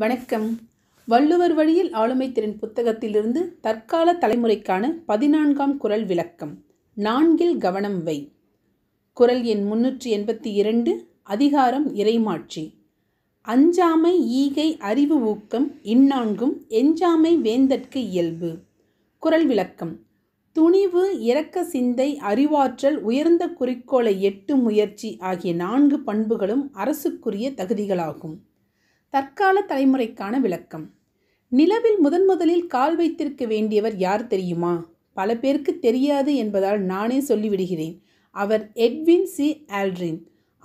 வணக்கம் வள்ளுவர் வழியில் ஆளுமை திறன் புத்தகத்திலிருந்து தற்கால தலைமுறைக்கான பதினான்காம் குரல் விளக்கம் நான்கில் கவனம் வை குரல் எண் முன்னூற்றி எண்பத்தி இரண்டு அதிகாரம் இறைமாட்சி அஞ்சாமை ஈகை அறிவு ஊக்கம் இந்நான்கும் எஞ்சாமை வேந்தற்கு இயல்பு குரல் விளக்கம் துணிவு இரக்க சிந்தை அறிவாற்றல் உயர்ந்த குறிக்கோளை எட்டு முயற்சி ஆகிய நான்கு பண்புகளும் அரசுக்குரிய தகுதிகளாகும் தற்கால தலைமுறைக்கான விளக்கம் நிலவில் முதன் முதலில் கால் வைத்திருக்க வேண்டியவர் யார் தெரியுமா பல பேருக்கு தெரியாது என்பதால் நானே சொல்லிவிடுகிறேன் அவர் எட்வின் சி ஆல்ட்ரின்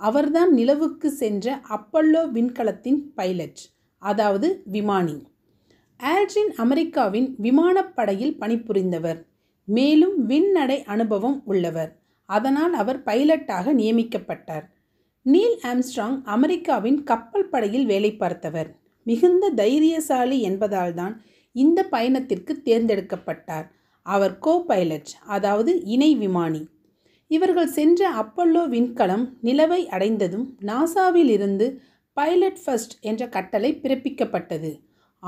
அவர்தான் நிலவுக்கு சென்ற அப்பல்லோ விண்கலத்தின் பைலட் அதாவது விமானி ஆல்ட்ரின் அமெரிக்காவின் விமானப்படையில் பணிபுரிந்தவர் மேலும் விண்ணடை அனுபவம் உள்ளவர் அதனால் அவர் பைலட்டாக நியமிக்கப்பட்டார் நீல் ஆம்ஸ்ட்ராங் அமெரிக்காவின் கப்பல் படையில் வேலை பார்த்தவர் மிகுந்த தைரியசாலி என்பதால்தான் இந்த பயணத்திற்கு தேர்ந்தெடுக்கப்பட்டார் அவர் கோ பைலட் அதாவது இணை விமானி இவர்கள் சென்ற அப்பல்லோ விண்கலம் நிலவை அடைந்ததும் நாசாவில் இருந்து பைலட் ஃபர்ஸ்ட் என்ற கட்டளை பிறப்பிக்கப்பட்டது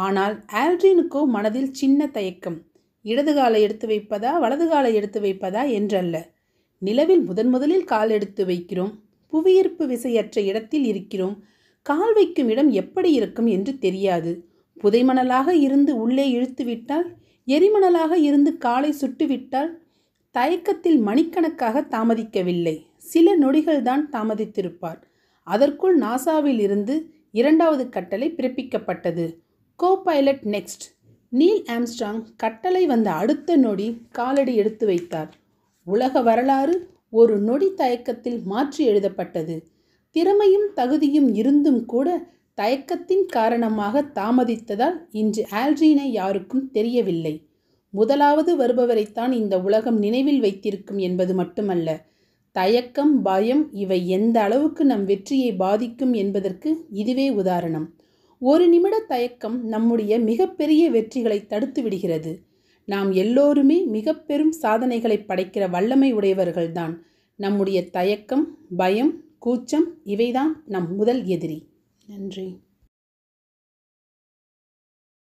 ஆனால் ஆல்ட்ரினுக்கோ மனதில் சின்ன தயக்கம் இடது காலை எடுத்து வைப்பதா வலது காலை எடுத்து வைப்பதா என்றல்ல நிலவில் முதன் முதலில் கால் எடுத்து வைக்கிறோம் புவியீர்ப்பு விசையற்ற இடத்தில் இருக்கிறோம் கால் வைக்கும் இடம் எப்படி இருக்கும் என்று தெரியாது புதைமணலாக இருந்து உள்ளே இழுத்துவிட்டால் எரிமணலாக இருந்து காலை சுட்டுவிட்டால் தயக்கத்தில் மணிக்கணக்காக தாமதிக்கவில்லை சில நொடிகள்தான் தாமதித்திருப்பார் அதற்குள் நாசாவில் இருந்து இரண்டாவது கட்டளை பிறப்பிக்கப்பட்டது co pilot next Neil Armstrong கட்டளை வந்த அடுத்த நொடி காலடி எடுத்து வைத்தார் உலக வரலாறு ஒரு நொடி தயக்கத்தில் மாற்றி எழுதப்பட்டது திறமையும் தகுதியும் இருந்தும் கூட தயக்கத்தின் காரணமாக தாமதித்ததால் இன்று ஆல்ட்ரீனை யாருக்கும் தெரியவில்லை முதலாவது வருபவரைத்தான் இந்த உலகம் நினைவில் வைத்திருக்கும் என்பது மட்டுமல்ல தயக்கம் பயம் இவை எந்த அளவுக்கு நம் வெற்றியை பாதிக்கும் என்பதற்கு இதுவே உதாரணம் ஒரு நிமிட தயக்கம் நம்முடைய மிகப்பெரிய வெற்றிகளை தடுத்து விடுகிறது நாம் எல்லோருமே மிக பெரும் சாதனைகளை படைக்கிற வல்லமை உடையவர்கள்தான் நம்முடைய தயக்கம் பயம் கூச்சம் இவைதான் நம் முதல் எதிரி நன்றி